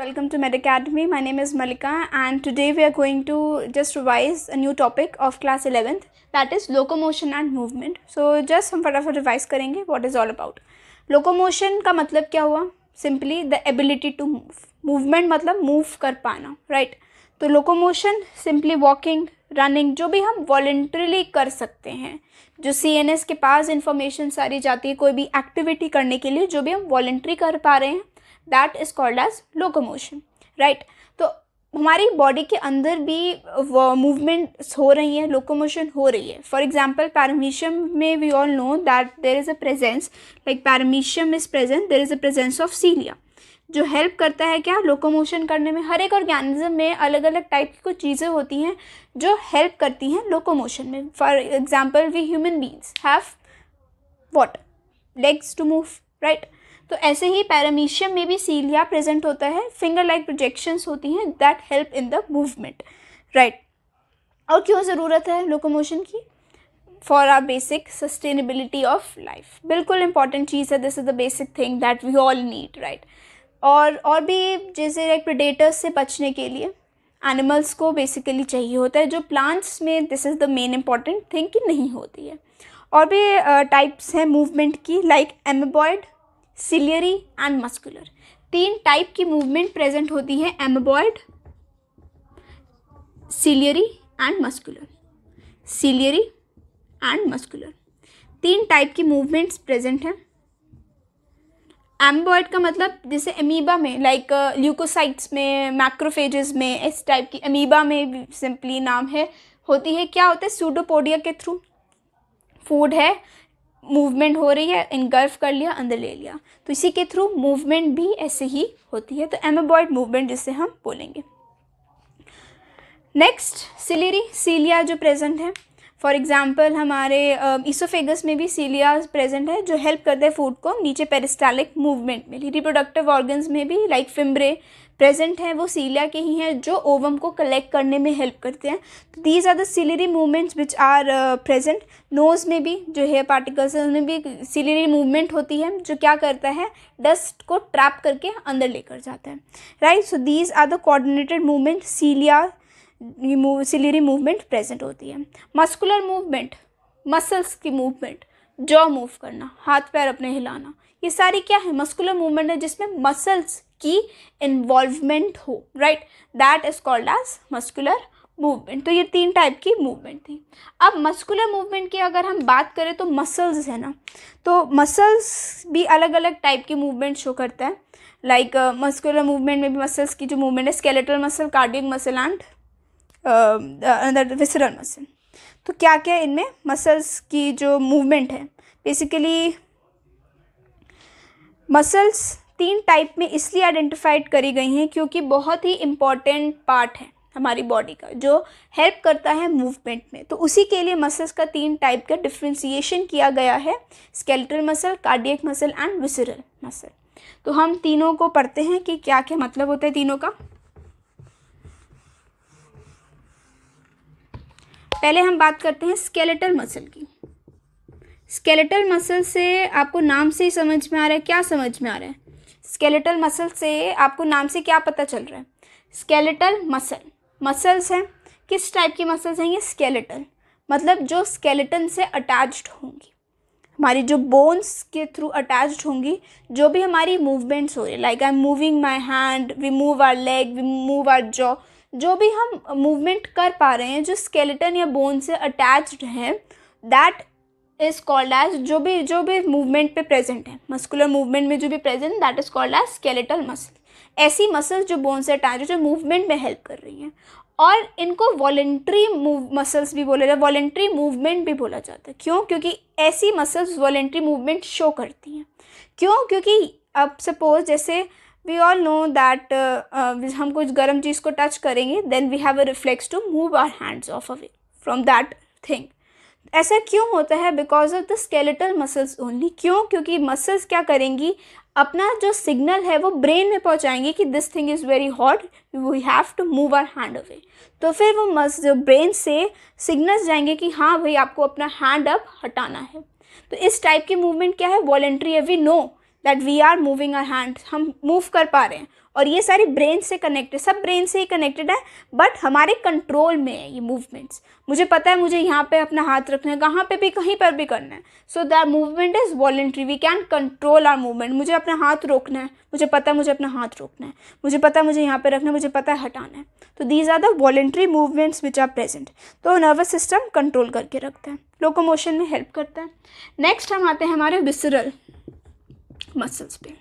welcome to med academy my name is malika and today we are going to just revise a new topic of class 11th that is locomotion and movement so just हम फटाफट revise करेंगे what is all about locomotion का मतलब क्या हुआ simply the ability to move movement मतलब move कर पाना right तो locomotion simply walking रनिंग जो भी हम वॉल्ट्रली कर सकते हैं जो सी के पास इंफॉर्मेशन सारी जाती है कोई भी एक्टिविटी करने के लिए जो भी हम वॉल्ट्री कर पा रहे हैं that is called as locomotion right तो हमारी बॉडी के अंदर भी मूवमेंट्स हो रही हैं लोकोमोशन हो रही है फॉर एग्जाम्पल पैरामीशियम में we all know that there is a presence like paramecium is present there is a presence of cilia जो हेल्प करता है क्या लोकोमोशन करने में हर एक ऑर्गेनिज्म में अलग अलग टाइप की कुछ चीज़ें होती हैं जो हेल्प करती हैं लोकोमोशन में for example we human beings have what legs to move right तो ऐसे ही पैरामीशियम में भी सीलिया प्रेजेंट होता है फिंगर लाइक प्रोजेक्शंस होती हैं that help in the movement right और क्यों ज़रूरत है लोकोमोशन की for our basic sustainability of life बिल्कुल इंपॉर्टेंट चीज़ है this is the basic thing that we all need right और और भी जैसे लाइक प्रेडेटर्स से बचने के लिए एनिमल्स को बेसिकली चाहिए होता है जो प्लांट्स में this is the main important thing कि नहीं होती है और भी टाइप्स uh, हैं मूवमेंट की like amoeboid ciliary and muscular तीन टाइप की मूवमेंट प्रेजेंट होती है amoeboid ciliary and muscular ciliary and muscular तीन टाइप की मूवमेंट्स प्रेजेंट हैं एम्बॉयड का मतलब जैसे अमीबा में लाइक ल्यूकोसाइट्स uh, में मैक्रोफेजेस में इस टाइप की अमीबा में सिंपली नाम है होती है क्या होता है सूडोपोडिया के थ्रू फूड है मूवमेंट हो रही है इनगल्फ कर लिया अंदर ले लिया तो इसी के थ्रू मूवमेंट भी ऐसे ही होती है तो एमेबॉयड मूवमेंट जिसे हम बोलेंगे नेक्स्ट सिलेरी सीलिया जो प्रेजेंट है फॉर एग्ज़ाम्पल हमारे ईसोफेगस um, में भी सीलियाज प्रेजेंट है जो हेल्प करते हैं फूड को नीचे पेरिस्टालिक मूवमेंट में रिप्रोडक्टिव ऑर्गन्स में भी लाइक फिम्ब्रे प्रेजेंट हैं वो सीलिया के ही हैं जो ओवम को कलेक्ट करने में हेल्प करते हैं तो these are the ciliary movements which are present nose में भी जो हेयर पार्टिकल्स हैं उनमें भी सिलरी मूवमेंट होती है जो क्या करता है डस्ट को ट्रैप करके अंदर लेकर जाता है right so these are the coordinated movement cilia remove ciliary movement present होती है मस्कुलर मूवमेंट मसल्स की मूवमेंट जॉ मूव करना हाथ पैर अपने हिलाना ये सारी क्या है मस्कुलर मूवमेंट है जिसमें मसल्स की इन्वॉल्वमेंट हो right that is called as muscular movement तो ये तीन टाइप की मूवमेंट थी अब मस्कुलर मूवमेंट की अगर हम बात करें तो मसल्स है ना तो मसल्स भी अलग अलग टाइप की मूवमेंट शो करता है लाइक मस्कुलर मूवमेंट में भी मसल्स की जो मूवमेंट है skeletal muscle cardiac muscle and अंदर विसरल मसल तो क्या क्या इनमें मसल्स की जो मूवमेंट है बेसिकली मसल्स तीन टाइप में इसलिए आइडेंटिफाइड करी गई हैं क्योंकि बहुत ही इम्पॉर्टेंट पार्ट है हमारी बॉडी का जो हेल्प करता है मूवमेंट में तो उसी के लिए मसल्स का तीन टाइप का डिफ्रेंसीशन किया गया है skeletal muscle cardiac muscle and visceral muscle तो हम तीनों को पढ़ते हैं कि क्या क्या मतलब होता है तीनों का पहले हम बात करते हैं स्केलेटल मसल की स्केलेटल मसल से आपको नाम से ही समझ में आ रहा है क्या समझ में आ रहा है स्केलेटल मसल से आपको नाम से क्या पता चल रहा है स्केलेटल मसल मसल्स हैं किस टाइप की मसल्स हैं ये स्केलेटल मतलब जो स्केलेटन से अटैच्ड होंगी हमारी जो बोन्स के थ्रू अटैच्ड होंगी जो भी हमारी मूवमेंट्स हो रही है like I am moving my hand we move our leg we move our jaw जो भी हम मूवमेंट कर पा रहे हैं जो स्केलेटन या बोन से अटैच्ड हैं दैट इज़ कॉल्ड एज जो भी जो भी मूवमेंट पे प्रेजेंट है मस्कुलर मूवमेंट में जो भी present that is called as skeletal muscle ऐसी मसल्स जो बोन से अटैच जो मूवमेंट में हेल्प कर रही हैं और इनको वॉलेंट्री मूव मसल्स भी बोला जाता है वॉलेंट्री मूवमेंट भी बोला जाता है क्यों क्योंकि ऐसी मसल्स वॉलेंट्री मूवमेंट शो करती हैं क्यों क्योंकि अब सपोज जैसे वी ऑल नो दैट हम कुछ गर्म चीज़ को टच करेंगे then we have a reflex to move our hands off away from that thing ऐसा क्यों होता है because of the skeletal muscles only क्यों क्योंकि मसल्स क्या करेंगी अपना जो सिग्नल है वो ब्रेन में पहुंचाएंगे कि this thing is very hot we have to move our hand away तो फिर वो मस जो ब्रेन से सिग्नल्स जाएंगे कि हाँ भाई आपको अपना हैंड अप हटाना है तो इस टाइप की मूवमेंट क्या है वॉलेंट्री है we know that we are moving our hand हम मूव कर पा रहे हैं और ये सारे ब्रेन से कनेक्टेड सब ब्रेन से ही कनेक्टेड है बट हमारे कंट्रोल में है ये मूवमेंट्स मुझे पता है मुझे यहाँ पे अपना हाथ रखना है कहाँ पे भी कहीं पर भी करना है so that movement is voluntary we can control our movement मुझे अपना हाथ रोकना है मुझे पता है मुझे अपना हाथ रोकना है मुझे पता है मुझे यहाँ पे रखना है मुझे पता है हटाना है तो these are the voluntary movements which are present तो नर्वस सिस्टम कंट्रोल करके रखता है लोकोमोशन में हेल्प करता है नेक्स्ट हम आते हैं हमारे विसरल मसल्स पे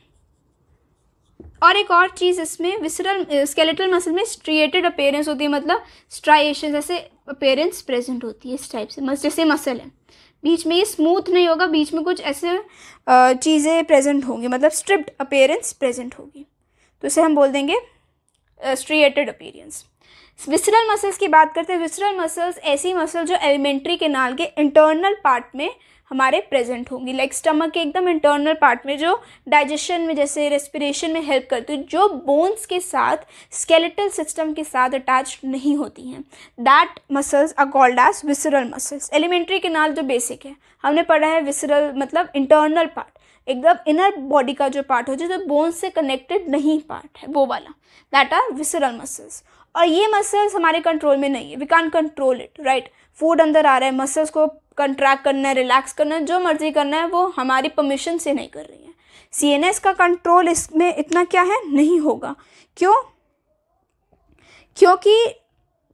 और एक और चीज़ इसमें विसरल स्केलेटल मसल में स्ट्रिएटेड अपेयरेंस होती है मतलब स्ट्राइएशन जैसे अपेयरेंस प्रेजेंट होती है इस टाइप से मस जैसे मसल है बीच में ये स्मूथ नहीं होगा बीच में कुछ ऐसे चीज़ें प्रेजेंट होंगी मतलब स्ट्रिप्ड अपेयरेंस प्रेजेंट होगी तो इसे हम बोल देंगे स्ट्रिएटेड अपेयरेंस विसरल मसल्स की बात करते हैं विसरल मसल्स ऐसी मसल जो एलिमेंट्री के नाल के इंटरनल पार्ट में हमारे प्रेजेंट होंगी लाइक स्टमक के एकदम इंटरनल पार्ट में जो डाइजेशन में जैसे रेस्पिरेशन में हेल्प करती है जो बोन्स के साथ स्केलेटल सिस्टम के साथ अटैच नहीं होती हैं that muscles are called as visceral muscles alimentary canal जो बेसिक है हमने पढ़ा है विसरल मतलब इंटरनल पार्ट एकदम इनर बॉडी का जो पार्ट हो जो बोन्स से कनेक्टेड नहीं पार्ट है वो वाला दैट आर विसरल मसल्स और ये मसल्स हमारे कंट्रोल में नहीं है we can control it right food अंदर आ रहा है मसल्स को कंट्रैक्ट करना है रिलैक्स करना है जो मर्जी करना है वो हमारी परमिशन से नहीं कर रही है सी एन एस का कंट्रोल इसमें इतना क्या है नहीं होगा क्यों क्योंकि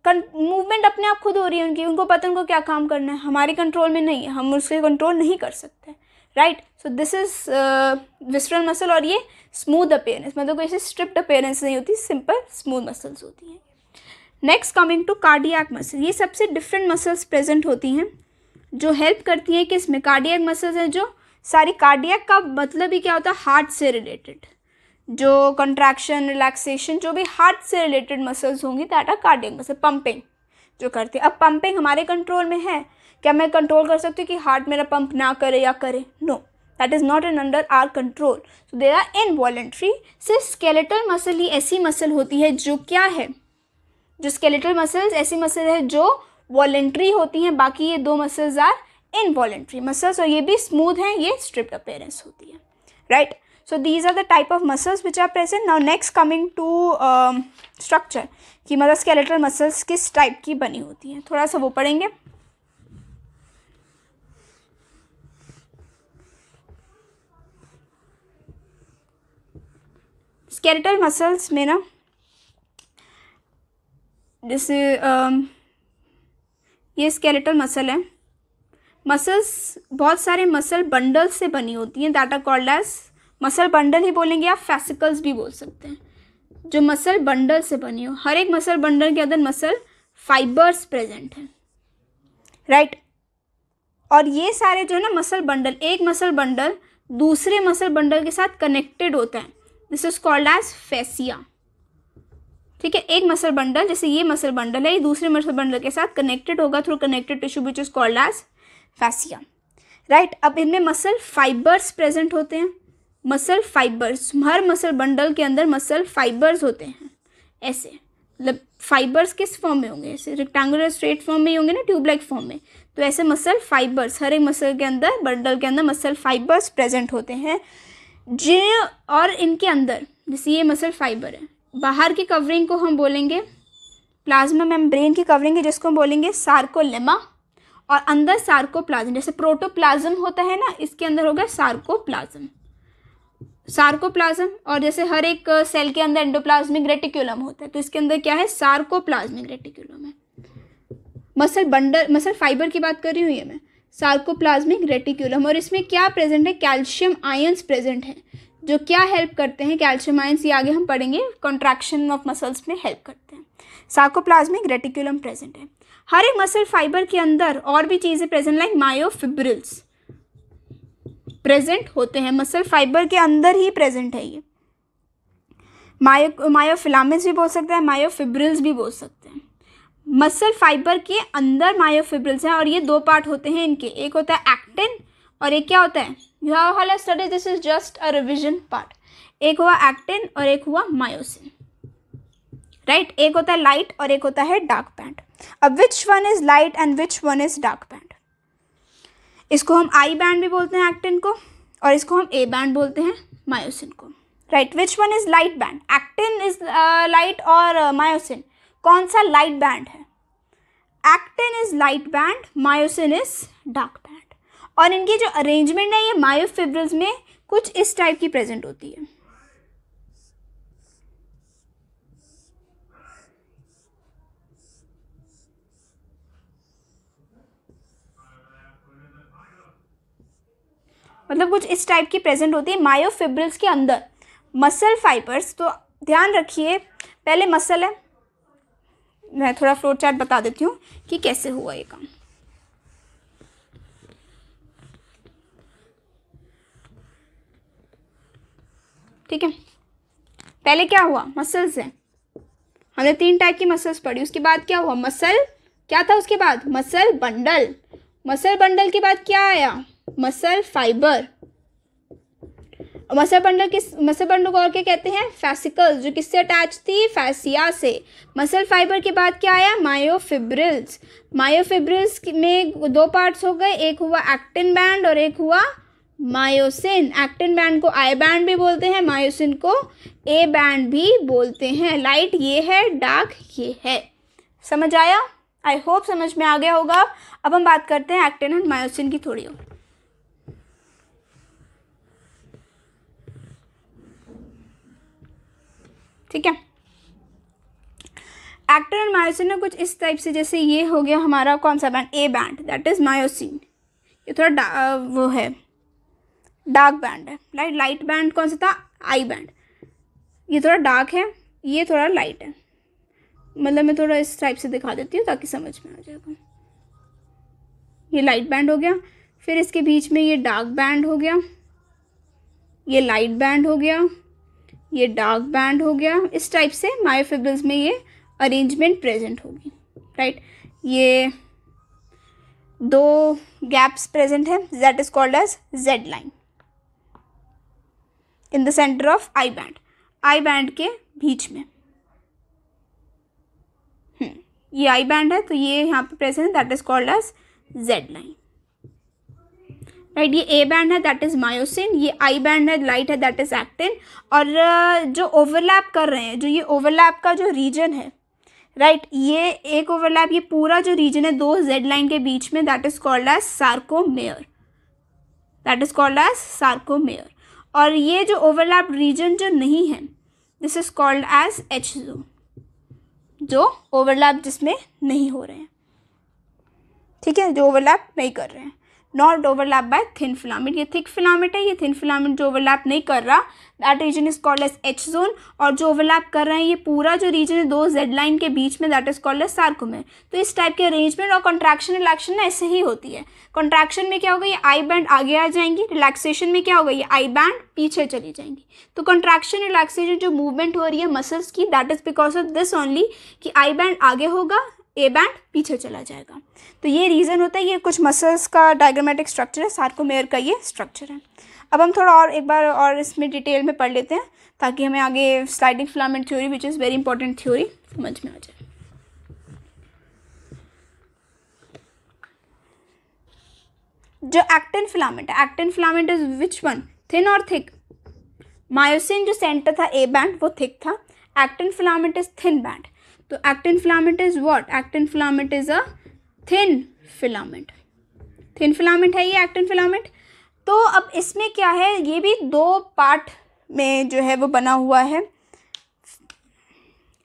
मूवमेंट अपने आप खुद हो रही है उनकी उनको पता उनको क्या काम करना है हमारे कंट्रोल में नहीं है हम उसके कंट्रोल नहीं कर सकते right so this is visceral muscle और ये स्मूथ अपेयरेंस मतलब कोई ऐसी स्ट्रिप्ट अपेयरेंस नहीं होती सिंपल स्मूथ मसल्स होती हैं next coming to cardiac muscle ये सबसे डिफरेंट मसल्स प्रेजेंट होती हैं जो हेल्प करती हैं कि इसमें कार्डियक मसल्स हैं जो सारी कार्डियक का मतलब ही क्या होता है हार्ट से रिलेटेड जो कंट्रैक्शन रिलैक्सेशन जो भी हार्ट से रिलेटेड मसल्स होंगी that are cardiac muscle pumping जो करते हैं अब पंपिंग हमारे कंट्रोल में है क्या मैं कंट्रोल कर सकती हूँ कि हार्ट मेरा पंप ना करे या करे no that is not an under our control so there are involuntary सिर्फ स्केलेटल मसल ही ऐसी मसल होती है जो क्या है जो स्केलेटल मसल्स ऐसी मसल है जो वॉलेंट्री होती हैं बाकी ये दो मसल्स आर इनवॉलेंट्री मसल्स और ये भी स्मूथ हैं ये स्ट्रिप्ट अपेयरेंस होती है right so these are the type of muscles which are present now next coming to structure कि मतलब स्केलेटल मसल्स किस टाइप की बनी होती हैं थोड़ा सा वो पढ़ेंगे स्केलेटल मसल्स में ना जैसे ये स्केलेटल मसल है मसल्स बहुत सारे मसल बंडल से बनी होती हैं डाटा कॉल्ड एज मसल बंडल ही बोलेंगे या फैसिकल्स भी बोल सकते हैं जो मसल बंडल से बनी हो हर एक मसल बंडल के अंदर मसल फाइबर्स प्रेजेंट हैं राइट और ये सारे जो है ना मसल बंडल एक मसल बंडल दूसरे मसल बंडल के साथ कनेक्टेड होता है this is called as fascia ठीक है एक मसल बंडल जैसे ये मसल बंडल है ये दूसरे मसल बंडल के साथ कनेक्टेड होगा through connected tissue which is called as fascia right अब इनमें मसल फाइबर्स प्रेजेंट होते हैं मसल फाइबर्स हर मसल बंडल के अंदर मसल फाइबर्स होते हैं ऐसे मतलब फाइबर्स किस फॉर्म में होंगे ऐसे रेक्टेंगुलर स्ट्रेट फॉर्म में ही होंगे ना ट्यूबलाइक फॉर्म में तो ऐसे मसल फाइबर्स हर एक मसल के अंदर बंडल के अंदर मसल फाइबर्स प्रेजेंट होते हैं जिन और इनके अंदर जैसे ये मसल फाइबर है बाहर की कवरिंग को हम बोलेंगे प्लाज्मा मेम्ब्रेन की कवरिंग है जिसको हम बोलेंगे सार्कोलेमा और अंदर सार्कोप्लाज्म जैसे प्रोटोप्लाज्म होता है ना इसके अंदर होगा सार्कोप्लाज्म सार्कोप्लाज्म और जैसे हर एक सेल uh, के अंदर एंडोप्लाज्मिक रेटिकुलम होता है तो इसके अंदर क्या है सार्कोप्लाज्मिक रेटिकुलम है मसल बंडल मसल फाइबर की बात कर रही हूँ ये मैं सार्कोप्लाज्मिक रेटिकुलम और इसमें क्या प्रेजेंट है कैल्शियम आयंस प्रेजेंट है जो क्या हेल्प करते हैं कैल्शियम आयंस ये आगे हम पढ़ेंगे कॉन्ट्रैक्शन ऑफ मसल्स में हेल्प करते हैं साकोप्लाज्मिक रेटिकुलम प्रेजेंट है हर एक मसल फाइबर के अंदर और भी चीज़ें प्रेजेंट लाइक मायोफिब्रिल्स प्रेजेंट होते हैं मसल फाइबर के अंदर ही प्रेजेंट है ये मायो मायोफिलामेंट्स भी बोल सकते हैं मायोफिब्रिल्स भी बोल सकते हैं मसल फाइबर के अंदर मायोफिब्रिल्स हैं और ये दो पार्ट होते हैं इनके एक होता है एक्टिन और एक क्या होता है यह वाला study this is just a revision part एक हुआ एक्टिन और एक हुआ मायोसिन राइट right? एक होता है लाइट और एक होता है डार्क पैंट अब which one is light and which one is dark band इसको हम आई बैंड भी बोलते हैं एक्टिन को और इसको हम ए बैंड बोलते हैं मायोसिन को right which one is light band actin is light और मायोसिन uh, कौन सा लाइट बैंड है actin is light band myosin is dark और इनकी जो अरेंजमेंट है ये मायोफिब्रल्स में कुछ इस टाइप की प्रेजेंट होती है मतलब कुछ इस टाइप की प्रेजेंट होती है मायोफिब्रिल्स के अंदर मसल फाइबर्स तो ध्यान रखिए पहले मसल है मैं थोड़ा फ्लोट चार्ट बता देती हूँ कि कैसे हुआ ये काम ठीक है पहले क्या हुआ मसल्स हैं हमने तीन टाइप की मसल्स पढ़ी उसके बाद क्या हुआ मसल क्या था उसके बाद मसल बंडल मसल बंडल के बाद क्या आया मसल फाइबर मसल बंडल किस मसल बंडल को और क्या कहते हैं फैसिकल जो किससे अटैच थी फैसिया से मसल फाइबर के बाद क्या आया मायोफिब्रिल्स मायोफिब्रिल्स में दो पार्ट्स हो गए एक हुआ एक्टिन बैंड और एक हुआ मायोसिन एक्टिन बैंड को आई बैंड भी बोलते हैं मायोसिन को ए बैंड भी बोलते हैं लाइट ये है डार्क ये है समझ आया आई होप समझ में आ गया होगा अब हम बात करते हैं एक्टिन एंड मायोसिन की थोड़ी ठीक है एक्टिन एंड मायोसिन में कुछ इस टाइप से जैसे ये हो गया हमारा कौन सा band A band that is myosin ये थोड़ा वो है डार्क बैंड है लाइट लाइट बैंड कौन सा था आई बैंड ये थोड़ा डार्क है ये थोड़ा लाइट है मतलब मैं थोड़ा इस टाइप से दिखा देती हूँ ताकि समझ में आ जाएगा ये लाइट बैंड हो गया फिर इसके बीच में ये डार्क बैंड हो गया ये लाइट बैंड हो गया ये डार्क बैंड हो गया इस टाइप से मायोफिबल्स में ये अरेंजमेंट प्रेजेंट होगी राइट ये दो गैप्स प्रेजेंट हैं जेट is called as Z line in the centre of I band I band के बीच में हम्म, ये आई बैंड है तो ये यहाँ पे present that is called as Z line right ये ए बैंड है दैट इज मायोसिन ये आई बैंड है लाइट है दैट इज एक्टिन और जो ओवरलैप कर रहे हैं जो ये ओवरलैप का जो रीजन है राइट right, ये एक ओवरलैप ये पूरा जो रीजन है दो जेड लाइन के बीच में that is called as sarcomere that is called as sarcomere और ये जो ओवरलैप रीजन जो नहीं है this is called as H zone जो ओवरलैप जिसमें नहीं हो रहे हैं ठीक है जो ओवरलैप नहीं कर रहे हैं not overlap by thin filament ये थिक फिलामेंट है ये थिन फिलामेंट जो ओवरलैप नहीं कर रहा that region is called as H zone और जो ओवरलैप कर रहे हैं ये पूरा जो रीजन है दो जेड लाइन के बीच में that is called as sarcomere तो इस टाइप के अरेंजमेंट और कॉन्ट्रैक्शन रिलैक्शन ऐसे ही होती है कॉन्ट्रैक्शन में क्या होगा ये आई बैंड आगे आ जाएंगी रिलैक्सेशन में क्या होगा ये आई बैंड पीछे चली जाएंगी तो कॉन्ट्रैक्शन रिलैक्सेशन जो मूवमेंट हो रही है मसल्स की that is because of this only कि आई बैंड आगे होगा ए बैंड पीछे चला जाएगा तो ये रीज़न होता है ये कुछ मसल्स का डायग्रामेटिक स्ट्रक्चर है सार्कोमेयर का ये स्ट्रक्चर है अब हम थोड़ा और एक बार और इसमें डिटेल में पढ़ लेते हैं ताकि हमें आगे sliding filament theory which is very important theory समझ में आ जाए जो actin filament actin filament is which one thin और थिक मायोसिन जो सेंटर था ए बैंड वो थिक था actin filament is thin band तो actin filament is what actin filament is a thin filament thin filament है ये actin filament तो अब इसमें क्या है ये भी दो पार्ट में जो है वो बना हुआ है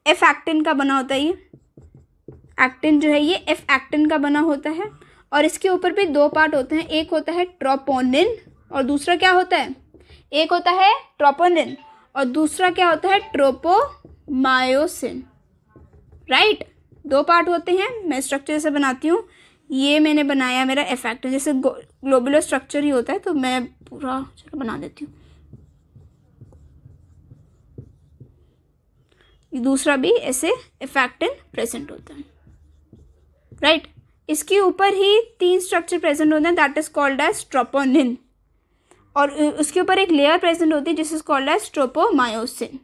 एफ एक्टिन का बना होता है ये एक्टिन जो है ये एफ एक्टिन का बना होता है और इसके ऊपर भी दो पार्ट होते हैं एक होता है ट्रोपोनिन और दूसरा क्या होता है एक होता है ट्रोपोनिन और दूसरा क्या होता है ट्रोपोमायोसिन राइट दो पार्ट होते हैं मैं स्ट्रक्चर जैसे बनाती हूँ ये मैंने बनाया मेरा इफेक्ट जैसे ग्लोबुलर स्ट्रक्चर ही होता है तो मैं पूरा चलो बना देती हूँ दूसरा भी ऐसे इफेक्ट इन प्रेजेंट होता है राइट right? इसके ऊपर ही तीन स्ट्रक्चर प्रेजेंट होते हैं that is called as troponin और उसके ऊपर एक लेयर प्रेजेंट होती है जिस इज कॉल्ड एज ट्रोपोमायोसिन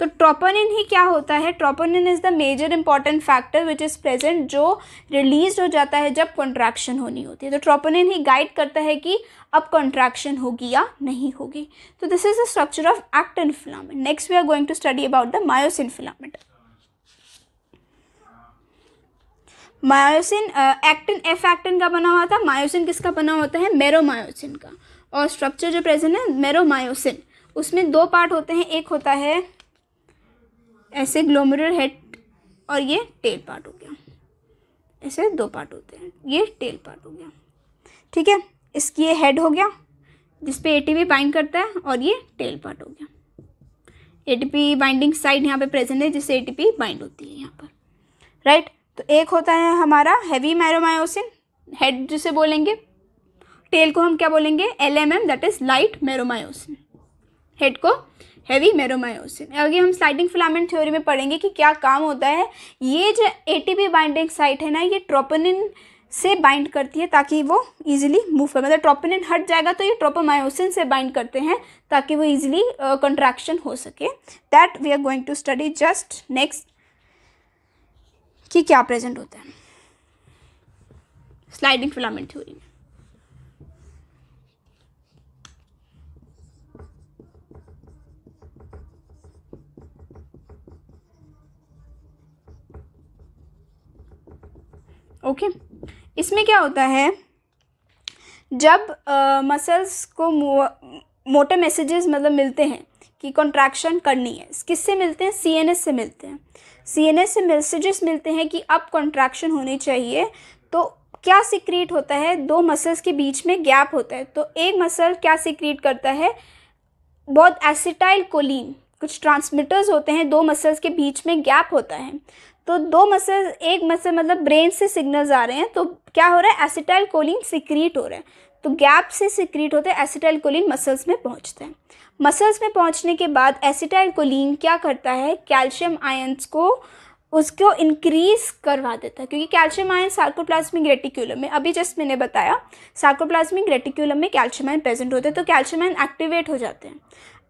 तो ट्रोपोनिन ही क्या होता है troponin is the major important factor which is present जो रिलीज हो जाता है जब कॉन्ट्रैक्शन होनी होती है तो ट्रोपोनिन ही गाइड करता है कि अब कॉन्ट्रैक्शन होगी या नहीं होगी तो this is the structure of actin filament next we are going to study about the myosin filament myosin actin F actin का बना हुआ था मायोसिन किसका बना होता है मेरोमायोसिन का और स्ट्रक्चर जो प्रेजेंट है मेरोमायोसिन उसमें दो पार्ट होते हैं एक होता है ऐसे ग्लोमेरुलर हेड और ये टेल पार्ट हो गया ऐसे दो पार्ट होते हैं ये टेल पार्ट हो गया ठीक है इसकी ये हेड हो गया जिसपे ए टी बाइंड करता है और ये टेल पार्ट हो गया ए बाइंडिंग साइड यहाँ पे प्रेजेंट है जिससे ए बाइंड होती है यहाँ पर राइट तो एक होता है हमारा हैवी मैरोमायोसिन हेड जिसे बोलेंगे टेल को हम क्या बोलेंगे L M M that is light meromyosin head को हैवी मेरोमायोसिन आगे हम स्लाइडिंग फिलामेंट थ्योरी में पढ़ेंगे कि क्या काम होता है ये जो ए बाइंडिंग साइट है ना ये ट्रोपोनिन से बाइंड करती है ताकि वो इजीली मूव कर मतलब ट्रोपोनिन हट जाएगा तो ये ट्रोपोमायोसिन से बाइंड करते हैं ताकि वो इजीली कंट्रैक्शन uh, हो सके that we are going to study just next कि क्या प्रेजेंट होता है स्लाइडिंग फिलामेंट थ्योरी में ओके इसमें क्या होता है जब मसल्स uh, को मोटे मैसेजेस मतलब मिलते हैं कि कॉन्ट्रैक्शन करनी है किससे मिलते हैं सी से मिलते हैं सी से मैसेजेस मिलते हैं कि अब कॉन्ट्रैक्शन होनी चाहिए तो क्या सिक्रीट होता है दो मसल्स के बीच में गैप होता है तो एक मसल क्या सिक्रीट करता है बहुत एसिटाइल कोलिन कुछ ट्रांसमीटर्स होते हैं दो मसल्स के बीच में गैप होता है तो दो मसल एक मसल मतलब ब्रेन से सिग्नल्स आ रहे हैं तो क्या हो रहा है एसिटाइल कोलिन सिक्रीट हो रहा है तो गैप से सिक्रीट होते हैं एसिटाइल कोलिन मसल्स में पहुँचते हैं मसल्स में पहुँचने के बाद एसिटाइल कोलिन क्या करता है कैल्शियम आयन्स को उसको इंक्रीज करवा देता है क्योंकि कैल्शियम आयन सार्कोप्लाज्मिक रेटिकुलम में अभी जस्ट मैंने बताया सार्कोप्लाज्मिक रेटिकुलम में कैल्शियम आयन प्रेजेंट होते हैं तो कैल्शियम आयन एक्टिवेट हो जाते हैं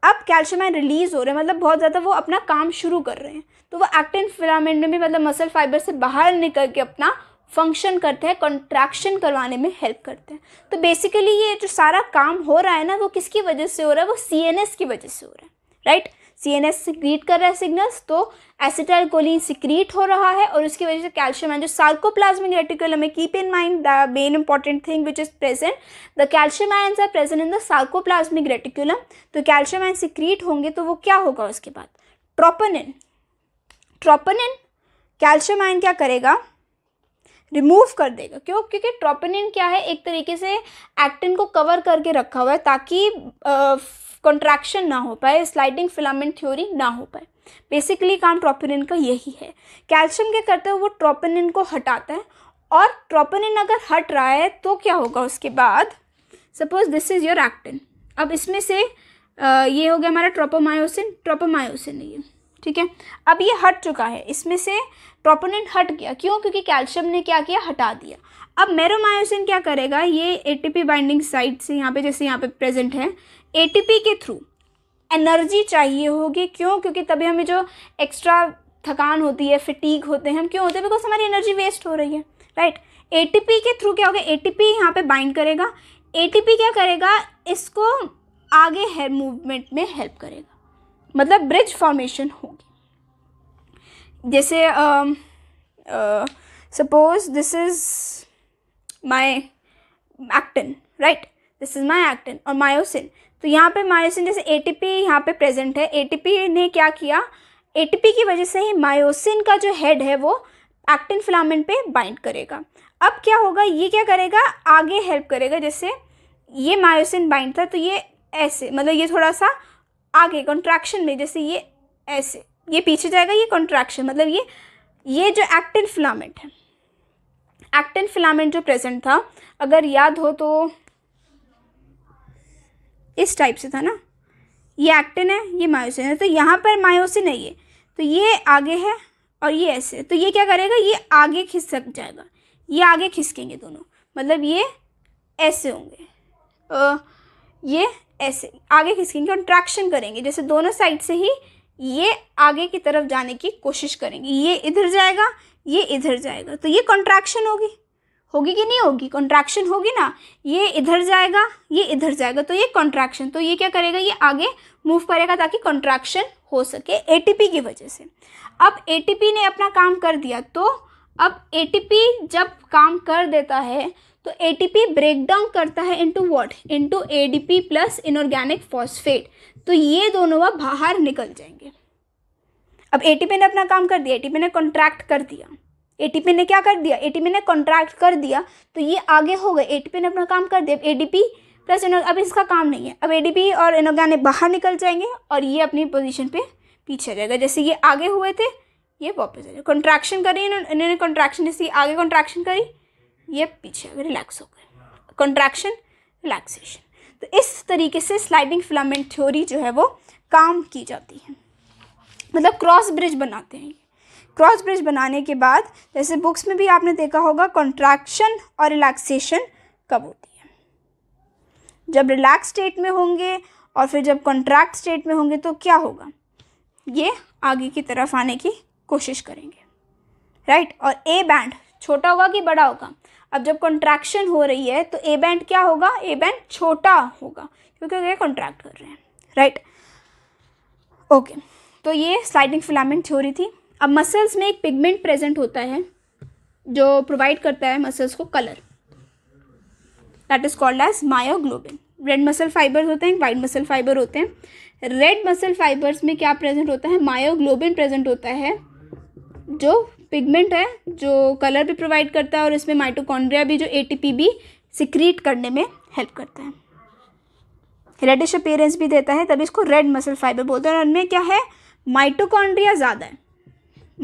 अब कैल्शियम आयन रिलीज़ हो रहे हैं मतलब बहुत ज़्यादा वो अपना काम शुरू कर रहे हैं तो वो एक्टिन फिलामेंट में भी मतलब मसल फाइबर से बाहर निकल के अपना फंक्शन करते हैं कॉन्ट्रैक्शन करवाने में हेल्प करते हैं तो बेसिकली ये जो सारा काम हो रहा है ना वो किसकी वजह से हो रहा है वो सी की वजह से हो रहा है right right? C N S secrete कर रहा है सिग्नल्स तो एसिटाइल कोलिन सिक्रीट हो रहा है और उसकी वजह से कैल्शियम है जो सार्कोप्लाज्मिक रेटिकुलम है keep in mind the main important thing which is present the calcium ions are present in the sarcoplasmic reticulum तो कैल्शियम आयन सिक्रीट होंगे तो वो क्या होगा उसके बाद ट्रोपनिन ट्रोपनिन कैल्शियम आयन क्या करेगा रिमूव कर देगा क्यों क्योंकि ट्रोपिनिन क्या है एक तरीके से एक्टिन को कवर करके रखा हुआ है ताकि कंट्रैक्शन ना हो पाए स्लाइडिंग फिलामेंट थ्योरी ना हो पाए बेसिकली काम ट्रोपिनिन का यही है कैल्शियम क्या करते हैं वो ट्रोपिनिन को हटाता है और ट्रोपिनिन अगर हट रहा है तो क्या होगा उसके बाद suppose this is your actin अब इसमें से आ, ये हो गया हमारा ट्रोपोमायोसिन ट्रोपोमायोसिन ये ठीक है अब ये हट चुका है इसमें से प्रोपोनेंट हट गया क्यों क्योंकि कैल्शियम ने क्या किया हटा दिया अब मेरोमायोसिन क्या करेगा ये एटीपी बाइंडिंग साइट से यहाँ पे जैसे यहाँ पे प्रेजेंट है एटीपी के थ्रू एनर्जी चाहिए होगी क्यों क्योंकि तभी हमें जो एक्स्ट्रा थकान होती है फिटीक होते हैं हम क्यों होते हैं बिकॉज हमारी एनर्जी वेस्ट हो रही है राइट एटीपी के थ्रू क्या होगा एटीपी यहाँ पे बाइंड करेगा एटीपी क्या करेगा इसको आगे है मूवमेंट में हेल्प करेगा मतलब ब्रिज फॉर्मेशन होगी जैसे suppose this is my actin right this is my actin और मायोसिन तो यहाँ पे मायोसिन जैसे एटीपी यहाँ पे प्रेजेंट है एटीपी ने क्या किया एटीपी की वजह से ही मायोसिन का जो हेड है वो एक्टिन फिलामेंट पे बाइंड करेगा अब क्या होगा ये क्या करेगा आगे हेल्प करेगा जैसे ये मायोसिन बाइंड था तो ये ऐसे मतलब ये थोड़ा सा आगे कॉन्ट्रैक्शन में जैसे ये ऐसे ये पीछे जाएगा ये कॉन्ट्रैक्शन मतलब ये ये जो एक्टिन फिलामेंट है एक्टिन फिलामेंट जो प्रेजेंट था अगर याद हो तो इस टाइप से था ना ये एक्टिन है ये मायोसिन है तो यहाँ पर मायोसिन है ये तो ये आगे है और ये ऐसे तो ये क्या करेगा ये आगे खिसक जाएगा ये आगे खिसकेंगे दोनों मतलब ये ऐसे होंगे ये ऐसे आगे खिसकेंगे और ट्रैक्शन करेंगे जैसे दोनों साइड से ही ये आगे की तरफ जाने की कोशिश करेंगे ये इधर जाएगा ये इधर जाएगा तो ये कॉन्ट्रैक्शन होगी होगी कि नहीं होगी कॉन्ट्रैक्शन होगी ना ये इधर जाएगा ये इधर जाएगा तो ये कॉन्ट्रैक्शन तो ये क्या करेगा ये आगे मूव करेगा ताकि कॉन्ट्रैक्शन हो सके एटीपी की वजह से अब एटीपी ने अपना काम कर दिया तो अब एटीपी जब काम कर देता है तो एटीपी ब्रेक डाउन करता है into what into ADP plus inorganic phosphate तो ये दोनों वह बाहर निकल जाएंगे अब एटीपी ने अपना काम कर दिया एटीपी ने कॉन्ट्रैक्ट कर दिया एटीपी ने क्या कर दिया एटीपी ने कॉन्ट्रैक्ट कर दिया तो ये आगे हो गए एटीपी ने अपना काम कर दिया अब एडीपी प्लस अब इसका काम नहीं है अब एडीपी और इनऑर्गेनिक बाहर निकल जाएंगे और ये अपनी पोजिशन पर पीछे जाएगा जैसे ये आगे हुए थे ये वापस आ जाए कॉन्ट्रैक्शन करी इन्होंने कॉन्ट्रैक्शन जैसे आगे कॉन्ट्रैक्शन करी ये पीछे रिलैक्स हो गए कॉन्ट्रैक्शन रिलैक्सेशन तो इस तरीके से स्लाइडिंग फिलामेंट थ्योरी जो है वो काम की जाती है मतलब क्रॉस ब्रिज बनाते हैं क्रॉस ब्रिज बनाने के बाद जैसे बुक्स में भी आपने देखा होगा कॉन्ट्रैक्शन और रिलैक्सेशन कब होती है जब रिलैक्स स्टेट में होंगे और फिर जब कॉन्ट्रैक्ट स्टेट में होंगे तो क्या होगा ये आगे की तरफ आने की कोशिश करेंगे राइट और ए बैंड छोटा होगा कि बड़ा होगा अब जब कॉन्ट्रैक्शन हो रही है तो ए बैंड क्या होगा ए बैंड छोटा होगा क्योंकि ये कॉन्ट्रैक्ट कर रहे हैं राइट ओके तो ये स्लाइडिंग फिलामेंट थ्योरी थी अब मसल्स में एक पिगमेंट प्रेजेंट होता है जो प्रोवाइड करता है मसल्स को colour that is called as myoglobin red muscle fibres होते हैं वाइट मसल फाइबर होते हैं रेड मसल फाइबर्स में क्या प्रेजेंट होता है मायोग्लोबिन प्रेजेंट होता है जो पिगमेंट है जो कलर भी प्रोवाइड करता है और इसमें माइटोकॉन्ड्रिया भी जो ए भी सिक्रीट करने में हेल्प करता है रेडिश अपेयरेंस भी देता है तभी इसको रेड मसल फाइबर बोलते हैं और उनमें क्या है माइटोकॉन्ड्रिया ज़्यादा है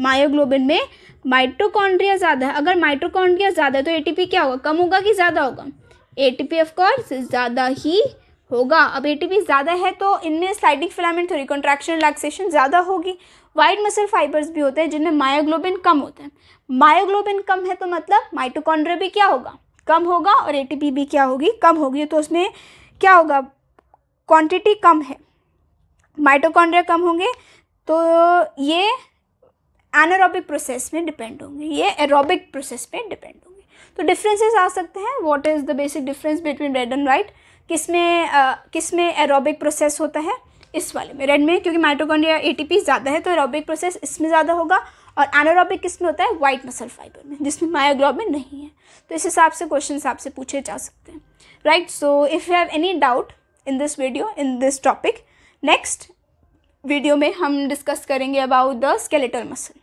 मायोग्लोबिन में माइटोकॉन्ड्रिया ज़्यादा है अगर माइटोकॉन्ड्रिया ज़्यादा है तो ए क्या होगा कम होगा कि ज़्यादा होगा टी ऑफ कोर्स ज़्यादा ही होगा अब एटीपी ज़्यादा है तो इनमें स्लाइडिंग फिलामेंट थोड़ी कॉन्ट्रैक्शन रिलैक्सेशन ज़्यादा होगी वाइट मसल फाइबर्स भी होते हैं जिनमें मायोग्लोबिन कम होते हैं मायोग्लोबिन कम है तो मतलब माइटोकॉन्ड्रिया भी क्या होगा कम होगा और एटीपी भी क्या होगी कम होगी तो उसमें क्या होगा क्वांटिटी कम है माइटोकॉन्ड्रिया कम होंगे तो ये एनारोबिक प्रोसेस में डिपेंड होंगे ये एरोबिक प्रोसेस में डिपेंड होंगे तो डिफरेंसेस आ सकते हैं what is the basic difference between red and white किस में आ, किस में एरोबिक प्रोसेस होता है इस वाले में रेड में क्योंकि माइटोकॉन्ड्रिया एटीपी ज़्यादा है तो एरोबिक प्रोसेस इसमें ज़्यादा होगा और एनोरोबिक किस में होता है वाइट मसल फाइबर में जिसमें मायोग्लोबिन नहीं है तो इस हिसाब से क्वेश्चन आपसे पूछे जा सकते हैं right so if you have any doubt in this video in this topic next video में हम डिस्कस करेंगे about the skeletal muscle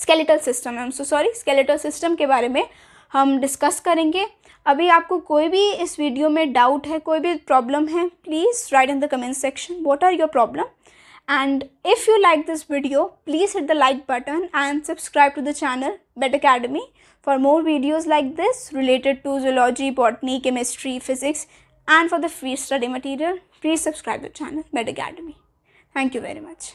skeletal system I am so sorry skeletal system के बारे में हम डिस्कस करेंगे अभी आपको कोई भी इस वीडियो में डाउट है कोई भी प्रॉब्लम है please write in the comment section what are your problem and if you like this video please hit the like button and subscribe to the channel Bet Academy for more videos like this related to zoology botany chemistry physics and for the free study material please subscribe the channel Bet Academy thank you very much